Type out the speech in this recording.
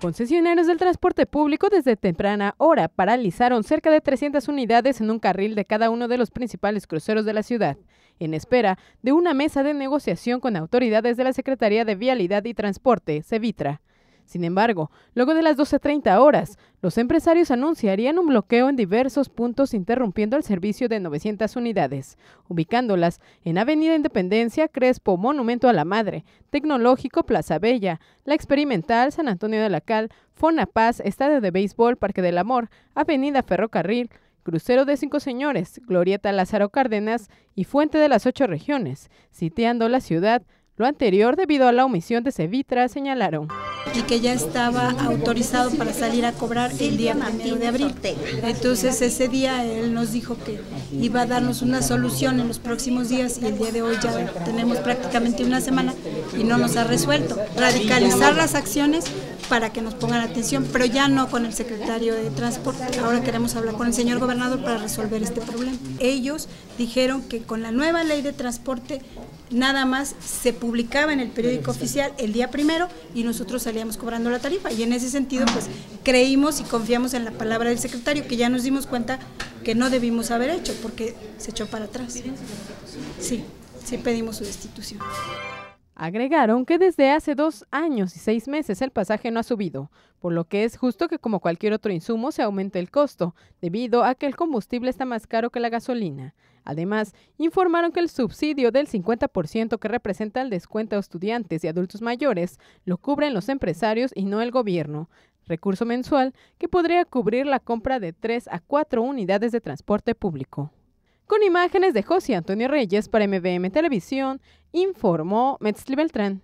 Concesionarios del transporte público desde temprana hora paralizaron cerca de 300 unidades en un carril de cada uno de los principales cruceros de la ciudad, en espera de una mesa de negociación con autoridades de la Secretaría de Vialidad y Transporte, Cevitra. Sin embargo, luego de las 12.30 horas, los empresarios anunciarían un bloqueo en diversos puntos interrumpiendo el servicio de 900 unidades, ubicándolas en Avenida Independencia, Crespo, Monumento a la Madre, Tecnológico, Plaza Bella, La Experimental, San Antonio de la Cal, Fonapaz, Estadio de Béisbol, Parque del Amor, Avenida Ferrocarril, Crucero de Cinco Señores, Glorieta Lázaro Cárdenas y Fuente de las Ocho Regiones, sitiando la ciudad lo anterior debido a la omisión de Cevitra, señalaron y que ya estaba autorizado para salir a cobrar el día 20 de abril. Entonces ese día él nos dijo que iba a darnos una solución en los próximos días y el día de hoy ya tenemos prácticamente una semana y no nos ha resuelto. Radicalizar las acciones para que nos pongan atención, pero ya no con el secretario de Transporte. Ahora queremos hablar con el señor gobernador para resolver este problema. Ellos dijeron que con la nueva ley de transporte nada más se publicaba en el periódico oficial el día primero y nosotros salíamos cobrando la tarifa. Y en ese sentido, pues creímos y confiamos en la palabra del secretario, que ya nos dimos cuenta que no debimos haber hecho porque se echó para atrás. Sí, sí pedimos su destitución. Agregaron que desde hace dos años y seis meses el pasaje no ha subido, por lo que es justo que como cualquier otro insumo se aumente el costo, debido a que el combustible está más caro que la gasolina. Además, informaron que el subsidio del 50% que representa el descuento a estudiantes y adultos mayores lo cubren los empresarios y no el gobierno, recurso mensual que podría cubrir la compra de tres a cuatro unidades de transporte público. Con imágenes de José Antonio Reyes para MBM Televisión, informó Metzli Beltrán.